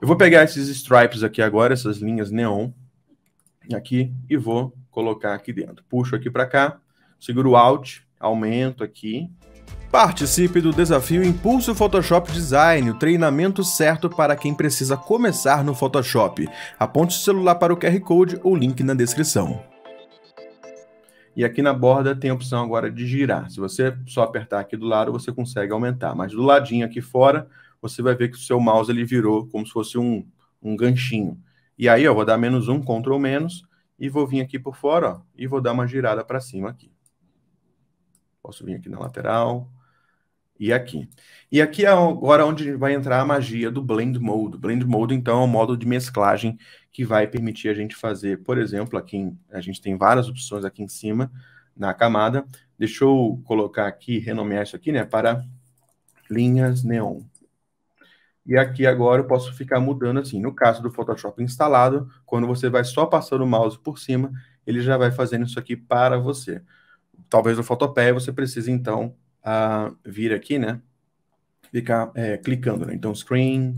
Eu vou pegar esses stripes aqui agora, essas linhas neon, aqui, e vou colocar aqui dentro. Puxo aqui para cá, seguro Alt, aumento aqui. Participe do desafio Impulso Photoshop Design, o treinamento certo para quem precisa começar no Photoshop. Aponte o celular para o QR Code ou link na descrição. E aqui na borda tem a opção agora de girar. Se você só apertar aqui do lado, você consegue aumentar. Mas do ladinho aqui fora, você vai ver que o seu mouse ele virou como se fosse um, um ganchinho. E aí, eu vou dar menos um, Ctrl menos, e vou vir aqui por fora, ó, e vou dar uma girada para cima aqui. Posso vir aqui na lateral, e aqui. E aqui é agora onde vai entrar a magia do Blend Mode. Blend Mode, então, é um modo de mesclagem que vai permitir a gente fazer, por exemplo, aqui em, a gente tem várias opções aqui em cima, na camada. Deixa eu colocar aqui, renomear isso aqui, né, para linhas neon. E aqui agora eu posso ficar mudando assim. No caso do Photoshop instalado, quando você vai só passando o mouse por cima, ele já vai fazendo isso aqui para você. Talvez no Photopea você precise então uh, vir aqui, né? Ficar é, clicando, né? Então, screen,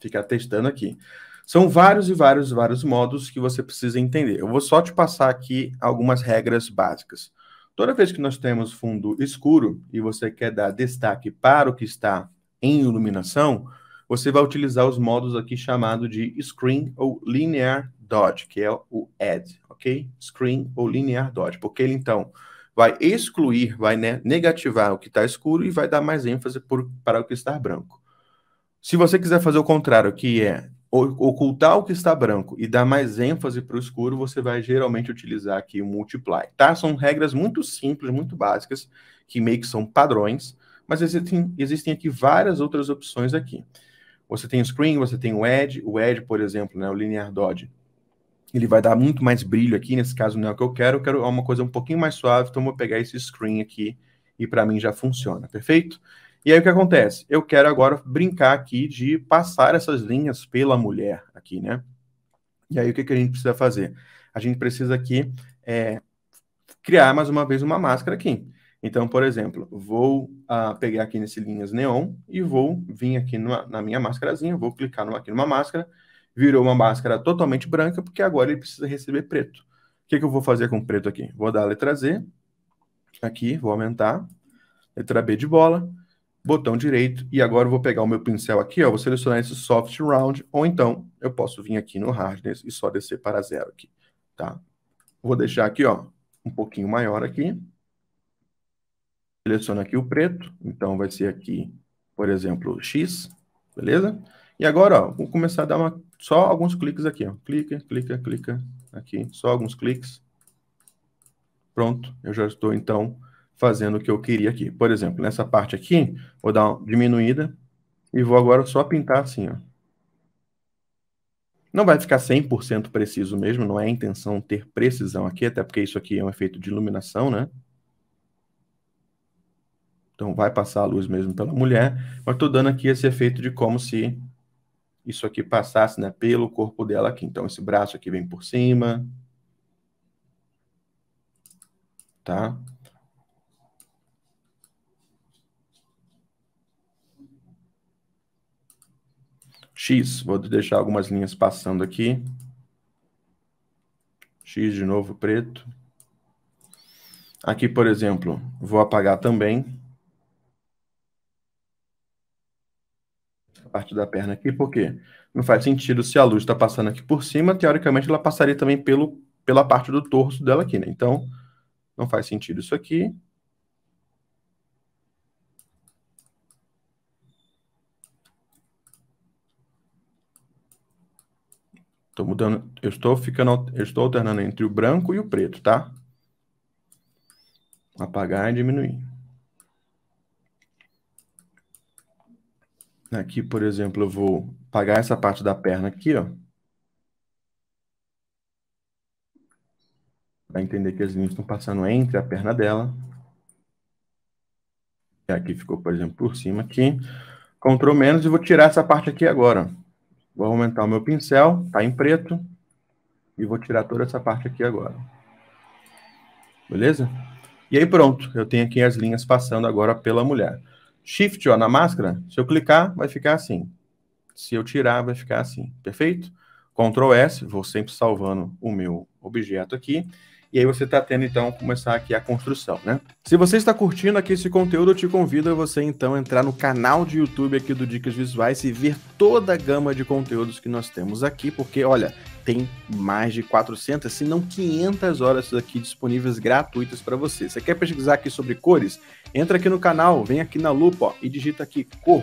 ficar testando aqui. São vários e vários, vários modos que você precisa entender. Eu vou só te passar aqui algumas regras básicas. Toda vez que nós temos fundo escuro e você quer dar destaque para o que está em iluminação, você vai utilizar os modos aqui chamado de Screen ou Linear Dodge, que é o add, ok? Screen ou Linear Dodge, porque ele então vai excluir, vai né, negativar o que está escuro e vai dar mais ênfase por, para o que está branco. Se você quiser fazer o contrário, que é ocultar o que está branco e dar mais ênfase para o escuro, você vai geralmente utilizar aqui o multiply, tá? São regras muito simples, muito básicas, que meio que são padrões, mas existem, existem aqui várias outras opções aqui. Você tem o Screen, você tem o Edge. O Edge, por exemplo, né, o Linear Dodge, ele vai dar muito mais brilho aqui. Nesse caso, não é o que eu quero. Eu quero uma coisa um pouquinho mais suave, então vou pegar esse Screen aqui e para mim já funciona, perfeito? E aí o que acontece? Eu quero agora brincar aqui de passar essas linhas pela mulher aqui, né? E aí o que, que a gente precisa fazer? A gente precisa aqui é, criar mais uma vez uma máscara aqui. Então, por exemplo, vou ah, pegar aqui nesse linhas neon e vou vir aqui numa, na minha máscarazinha, vou clicar numa, aqui numa máscara, virou uma máscara totalmente branca, porque agora ele precisa receber preto. O que, que eu vou fazer com preto aqui? Vou dar a letra Z, aqui, vou aumentar, letra B de bola, botão direito, e agora eu vou pegar o meu pincel aqui, ó, vou selecionar esse soft round, ou então eu posso vir aqui no hardness e só descer para zero aqui, tá? Vou deixar aqui, ó, um pouquinho maior aqui, Seleciono aqui o preto, então vai ser aqui, por exemplo, X, beleza? E agora, ó, vou começar a dar uma, só alguns cliques aqui, ó. clica, clica, clica, aqui, só alguns cliques. Pronto, eu já estou, então, fazendo o que eu queria aqui. Por exemplo, nessa parte aqui, vou dar uma diminuída e vou agora só pintar assim, ó. Não vai ficar 100% preciso mesmo, não é a intenção ter precisão aqui, até porque isso aqui é um efeito de iluminação, né? Então vai passar a luz mesmo pela mulher, mas estou dando aqui esse efeito de como se isso aqui passasse né, pelo corpo dela aqui. Então esse braço aqui vem por cima. Tá? X, vou deixar algumas linhas passando aqui. X de novo, preto. Aqui, por exemplo, vou apagar também. parte da perna aqui, porque não faz sentido se a luz está passando aqui por cima, teoricamente ela passaria também pelo, pela parte do torso dela aqui, né? Então, não faz sentido isso aqui. Estou mudando, eu estou ficando, eu estou alternando entre o branco e o preto, tá? Apagar e diminuir. Aqui, né, por exemplo, eu vou pagar essa parte da perna aqui, ó. Para entender que as linhas estão passando entre a perna dela. E aqui ficou, por exemplo, por cima aqui. Ctrl menos e vou tirar essa parte aqui agora. Vou aumentar o meu pincel, tá em preto. E vou tirar toda essa parte aqui agora. Beleza? E aí pronto, eu tenho aqui as linhas passando agora pela mulher. Shift ó, na máscara, se eu clicar, vai ficar assim. Se eu tirar, vai ficar assim. Perfeito? Ctrl S, vou sempre salvando o meu objeto aqui. E aí você está tendo, então, começar aqui a construção, né? Se você está curtindo aqui esse conteúdo, eu te convido a você, então, entrar no canal de YouTube aqui do Dicas Visuais e ver toda a gama de conteúdos que nós temos aqui, porque, olha, tem mais de 400, se não 500 horas aqui disponíveis gratuitas para você. Você quer pesquisar aqui sobre cores? Entra aqui no canal, vem aqui na lupa ó, e digita aqui cor